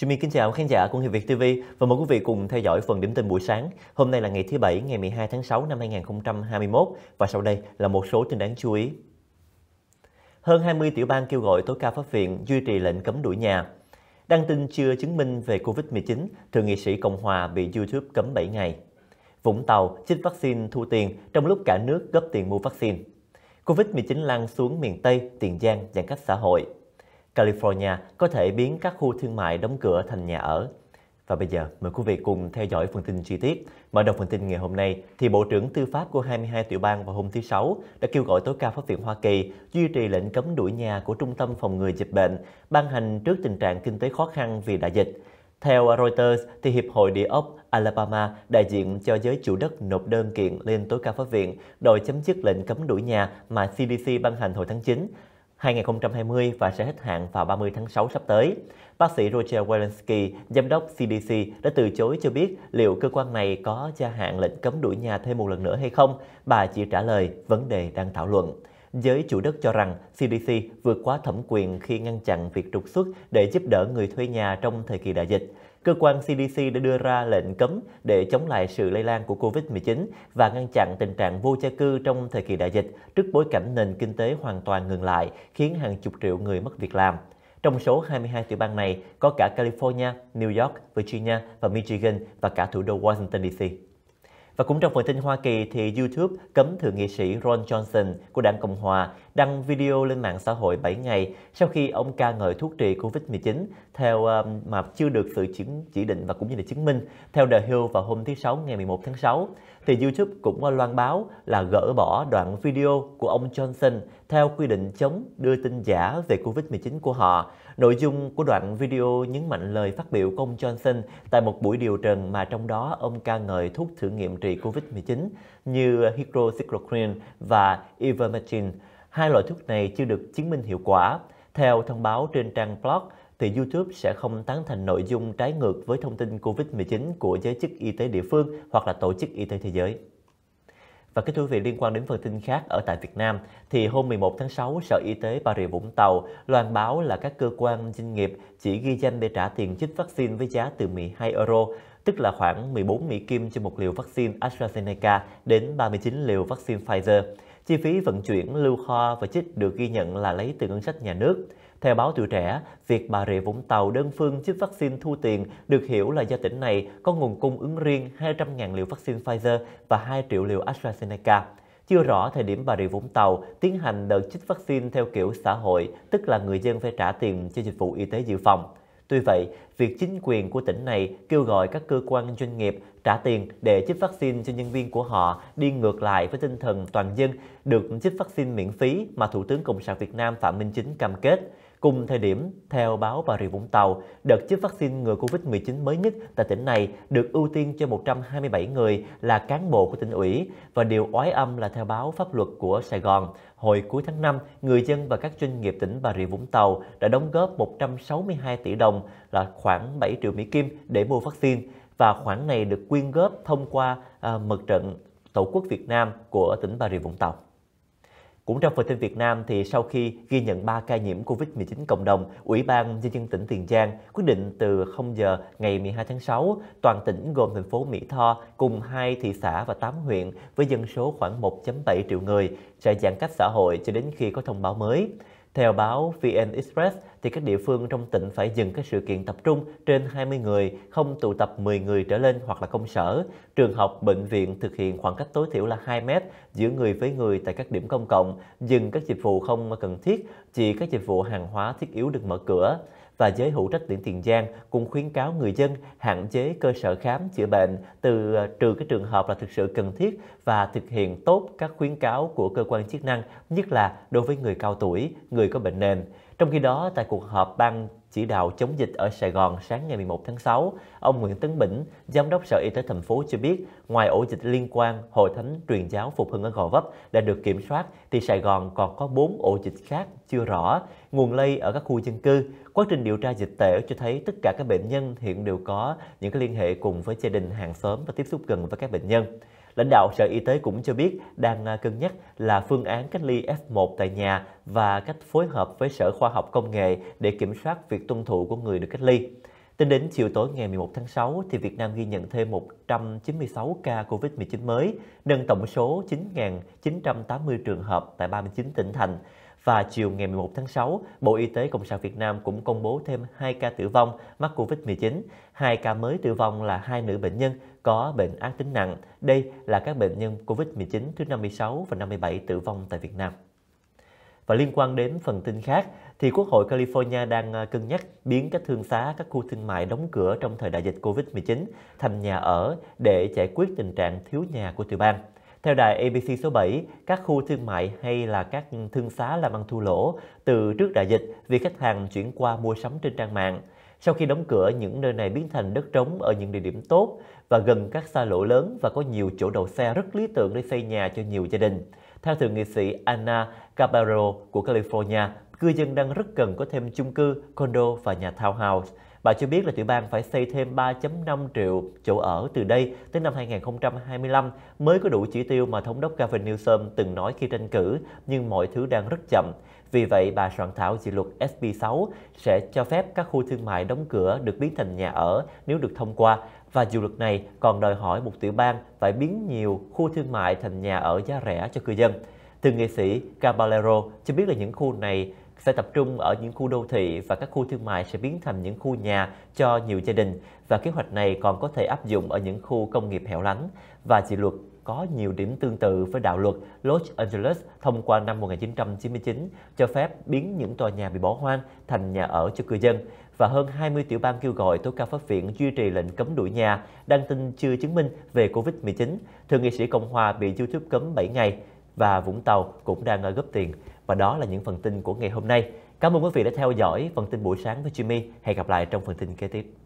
Jimmy kính chào khán giả của Hiệp Việt TV và mời quý vị cùng theo dõi phần điểm tin buổi sáng. Hôm nay là ngày thứ Bảy, ngày 12 tháng 6 năm 2021 và sau đây là một số tin đáng chú ý. Hơn 20 tiểu bang kêu gọi tối cao pháp viện duy trì lệnh cấm đuổi nhà. Đăng tin chưa chứng minh về Covid-19, thượng nghị sĩ Cộng Hòa bị YouTube cấm 7 ngày. Vũng Tàu chích vaccine thu tiền trong lúc cả nước gấp tiền mua vaccine. Covid-19 lan xuống miền Tây, Tiền Giang giãn cách xã hội. California có thể biến các khu thương mại đóng cửa thành nhà ở. Và bây giờ, mời quý vị cùng theo dõi phần tin chi tiết. Mở đầu phần tin ngày hôm nay, thì Bộ trưởng Tư pháp của 22 tiểu bang vào hôm thứ Sáu đã kêu gọi tối cao pháp viện Hoa Kỳ duy trì lệnh cấm đuổi nhà của Trung tâm Phòng ngừa Dịch bệnh, ban hành trước tình trạng kinh tế khó khăn vì đại dịch. Theo Reuters, thì Hiệp hội Địa ốc Alabama đại diện cho giới chủ đất nộp đơn kiện lên tối cao pháp viện đòi chấm dứt lệnh cấm đuổi nhà mà CDC ban hành hồi tháng 9. 2020 và sẽ hết hạn vào 30 tháng 6 sắp tới. Bác sĩ Roger Walensky, giám đốc CDC, đã từ chối cho biết liệu cơ quan này có gia hạn lệnh cấm đuổi nhà thêm một lần nữa hay không. Bà chỉ trả lời vấn đề đang thảo luận. Giới chủ đất cho rằng CDC vượt quá thẩm quyền khi ngăn chặn việc trục xuất để giúp đỡ người thuê nhà trong thời kỳ đại dịch. Cơ quan CDC đã đưa ra lệnh cấm để chống lại sự lây lan của COVID-19 và ngăn chặn tình trạng vô gia cư trong thời kỳ đại dịch trước bối cảnh nền kinh tế hoàn toàn ngừng lại, khiến hàng chục triệu người mất việc làm. Trong số 22 tiểu bang này có cả California, New York, Virginia và Michigan và cả thủ đô Washington DC. Và cũng trong phần tin Hoa Kỳ thì YouTube cấm thượng nghị sĩ Ron Johnson của đảng Cộng Hòa đăng video lên mạng xã hội 7 ngày sau khi ông ca ngợi thuốc trị COVID-19 theo um, mà chưa được sự chứng chỉ định và cũng như là chứng minh theo The Hill vào hôm thứ Sáu ngày 11 tháng 6 thì YouTube cũng uh, loan báo là gỡ bỏ đoạn video của ông Johnson theo quy định chống đưa tin giả về Covid-19 của họ. Nội dung của đoạn video nhấn mạnh lời phát biểu của ông Johnson tại một buổi điều trần mà trong đó ông ca ngợi thuốc thử nghiệm trị trị COVID-19 như hydroxychloroquine và ivermectin. Hai loại thuốc này chưa được chứng minh hiệu quả. Theo thông báo trên trang blog, thì YouTube sẽ không tán thành nội dung trái ngược với thông tin COVID-19 của giới chức y tế địa phương hoặc là Tổ chức Y tế Thế giới. Và cái thưa vị liên quan đến phần tin khác ở tại Việt Nam, thì hôm 11 tháng 6, Sở Y tế Bà Rịa Vũng Tàu loan báo là các cơ quan doanh nghiệp chỉ ghi danh để trả tiền chích vaccine với giá từ 12 euro tức là khoảng 14 Mỹ Kim cho một liều vaccine AstraZeneca đến 39 liều vaccine Pfizer. Chi phí vận chuyển, lưu kho và chích được ghi nhận là lấy từ ngân sách nhà nước. Theo báo tuổi trẻ, việc Bà Rịa Vũng Tàu đơn phương chích vaccine thu tiền được hiểu là do tỉnh này có nguồn cung ứng riêng 200.000 liều vaccine Pfizer và 2 triệu liều AstraZeneca. Chưa rõ thời điểm Bà Rịa Vũng Tàu tiến hành đợt chích vaccine theo kiểu xã hội, tức là người dân phải trả tiền cho dịch vụ y tế dự phòng. Tuy vậy, việc chính quyền của tỉnh này kêu gọi các cơ quan doanh nghiệp trả tiền để chích vaccine cho nhân viên của họ đi ngược lại với tinh thần toàn dân được chích vaccine miễn phí mà Thủ tướng Cộng sản Việt Nam Phạm Minh Chính cam kết. Cùng thời điểm, theo báo Bà Rịa Vũng Tàu, đợt chích vaccine ngừa Covid-19 mới nhất tại tỉnh này được ưu tiên cho 127 người là cán bộ của tỉnh ủy và điều oái âm là theo báo pháp luật của Sài Gòn. Hồi cuối tháng 5, người dân và các doanh nghiệp tỉnh Bà Rịa Vũng Tàu đã đóng góp 162 tỷ đồng là khoảng 7 triệu Mỹ Kim để mua vaccine và khoản này được quyên góp thông qua à, ờ, mật trận Tổ quốc Việt Nam của tỉnh Bà Rịa Vũng Tàu. Cũng trong phần tin Việt Nam, thì sau khi ghi nhận 3 ca nhiễm COVID-19 cộng đồng, Ủy ban Nhân dân tỉnh Tiền Giang quyết định từ 0 giờ ngày 12 tháng 6, toàn tỉnh gồm thành phố Mỹ Tho cùng hai thị xã và 8 huyện với dân số khoảng 1.7 triệu người sẽ giãn cách xã hội cho đến khi có thông báo mới. Theo báo VN Express, thì các địa phương trong tỉnh phải dừng các sự kiện tập trung trên 20 người, không tụ tập 10 người trở lên hoặc là công sở. Trường học, bệnh viện thực hiện khoảng cách tối thiểu là 2 mét giữa người với người tại các điểm công cộng, dừng các dịch vụ không cần thiết, chỉ các dịch vụ hàng hóa thiết yếu được mở cửa và giới hữu trách tỉnh Tiền Giang cũng khuyến cáo người dân hạn chế cơ sở khám chữa bệnh từ ờ, trừ các trường hợp là thực sự cần thiết và thực hiện tốt các khuyến cáo của cơ quan chức năng, nhất là đối với người cao tuổi, người có bệnh nền. Trong khi đó, tại cuộc họp ban chỉ đạo chống dịch ở Sài Gòn sáng ngày 11 tháng 6, ông Nguyễn Tấn Bỉnh, Giám đốc Sở Y tế thành phố cho biết, ngoài ổ dịch liên quan Hội Thánh Truyền giáo Phục Hưng ở Gò Vấp đã được kiểm soát, thì Sài Gòn còn có 4 ổ dịch khác chưa rõ, nguồn lây ở các khu dân cư. Quá trình điều tra dịch tễ cho thấy tất cả các bệnh nhân hiện đều có những cái liên hệ cùng với gia đình, hàng xóm và tiếp xúc gần với các bệnh nhân. Lãnh đạo Sở Y tế cũng cho biết đang à, cân nhắc là phương án cách ly F1 tại nhà và cách phối hợp với Sở Khoa học Công nghệ để kiểm soát việc tuân thủ của người được cách ly. Tính đến chiều tối ngày 11 tháng 6, thì Việt Nam ghi nhận thêm 196 ca COVID-19 mới, nâng tổng số 9.980 trường hợp tại 39 tỉnh thành. Và chiều ngày 11 tháng 6, Bộ Y tế Cộng sản Việt Nam cũng công bố thêm 2 ca tử vong mắc COVID-19. Hai ca mới tử vong là hai nữ bệnh nhân có bệnh ác tính nặng. Đây là các bệnh nhân COVID-19 thứ 56 và 57 tử vong tại Việt Nam. Và liên quan đến phần tin khác, thì Quốc hội California đang à, cân nhắc biến các thương xá, các khu thương mại đóng cửa trong thời đại dịch Covid-19 thành nhà ở để giải quyết tình trạng thiếu nhà của tiểu bang. Theo đài ABC số 7, các khu thương mại hay là các thương xá làm ăn thua lỗ từ trước đại dịch vì khách hàng chuyển qua mua sắm trên trang mạng. Sau khi đóng cửa, những nơi này biến thành đất trống ở những địa điểm tốt và gần các xa lộ lớn và có nhiều chỗ đậu xe rất lý tưởng để xây nhà cho nhiều gia đình. Theo thượng nghị sĩ Anna Caballero của California, cư dân đang rất cần có thêm chung cư, condo và nhà townhouse Bà cho biết là tiểu bang phải xây thêm 3.5 triệu chỗ ở từ đây tới năm 2025 mới có đủ chỉ tiêu mà Thống đốc Gavin Newsom từng nói khi tranh cử, nhưng mọi thứ đang rất chậm. Vì vậy, bà soạn thảo dự luật SB6 sẽ cho phép các khu thương mại đóng cửa được biến thành nhà ở nếu được thông qua, và dự luật này còn đòi hỏi một tiểu bang phải biến nhiều khu thương mại thành nhà ở giá rẻ cho cư dân. Từ nghệ sĩ Caballero cho biết là những khu này sẽ tập trung ở những khu đô thị và các khu thương mại sẽ biến thành những khu nhà cho nhiều gia đình và kế hoạch này còn có thể áp dụng ở những khu công nghiệp hẻo lánh và dự luật có nhiều điểm tương tự với đạo luật Los Angeles thông qua năm 1999 cho phép biến những tòa nhà bị bỏ hoang thành nhà ở cho cư dân và hơn 20 tiểu bang kêu gọi tối cao pháp viện duy trì lệnh cấm đuổi nhà đăng tin chưa chứng minh về Covid-19. Thượng nghị sĩ Cộng hòa bị YouTube cấm 7 ngày và Vũng Tàu cũng đang góp tiền và đó là những phần tin của ngày hôm nay. Cảm ơn quý vị đã theo dõi phần tin buổi sáng với Jimmy. Hẹn gặp lại trong phần tin kế tiếp.